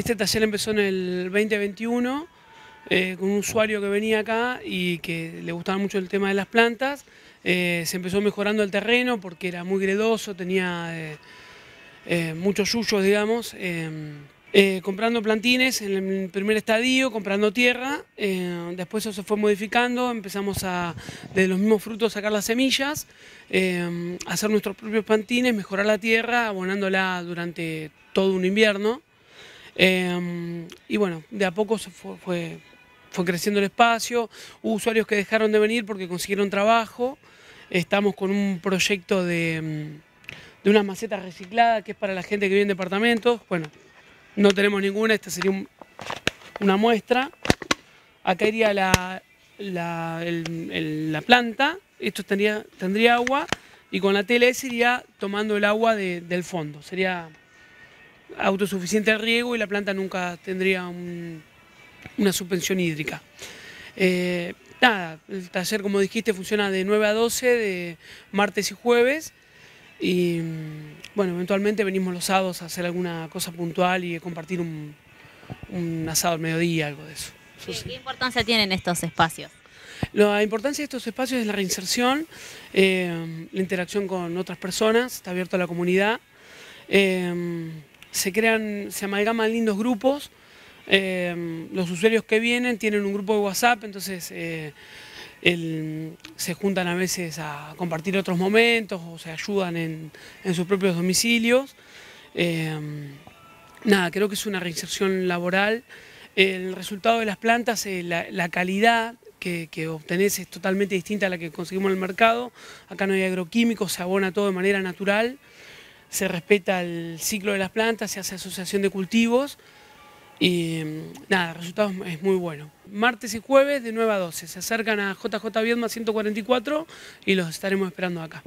Este taller empezó en el 2021 eh, con un usuario que venía acá y que le gustaba mucho el tema de las plantas. Eh, se empezó mejorando el terreno porque era muy gredoso, tenía eh, muchos yuyos, digamos. comprando plantines en el primer estadio, comprando tierra, después eso se fue modificando, empezamos a de los mismos frutos sacar las semillas, hacer nuestros propios plantines, mejorar la tierra, abonándola durante todo un invierno. Em, y bueno, de a poco fue, fue, creciendo el espacio, hubo usuarios que dejaron de venir porque consiguieron trabajo, estamos con un proyecto de, em, de una maceta reciclada que es para la gente que vive en departamentos, bueno, no tenemos ninguna, esta sería una muestra, acá iría la, la, planta, esto tendría, tendría agua y con la tele iría tomando el agua del fondo, sería autosuficiente al riego y la planta nunca tendría una suspensión hídrica. Eh, nada, el taller como dijiste funciona de 9 a 12, de martes y jueves. Y mm, bueno, eventualmente venimos los sábados a hacer alguna cosa puntual y compartir un, asado al mediodía, algo de eso. ¿Qué, importancia tienen estos espacios? La importancia de estos espacios es la reinserción, eh, la interacción con otras personas, está abierto a la comunidad. Eh, se crean, se amalgaman lindos grupos. Eh, los usuarios que vienen tienen un grupo de WhatsApp, entonces eh, se juntan a veces a compartir otros momentos o se ayudan en, sus propios domicilios. Eh, nada, creo que es una reinserción laboral. El resultado de las plantas, la, calidad que, que obtenés es totalmente distinta a la que conseguimos en el mercado. Acá no hay agroquímicos, se abona todo de manera natural se respeta el ciclo de las plantas, se hace asociación de cultivos y nada, el resultado es muy bueno. Martes y jueves de 9 a 12, se acercan a JJ Viedma 144 y los estaremos esperando acá.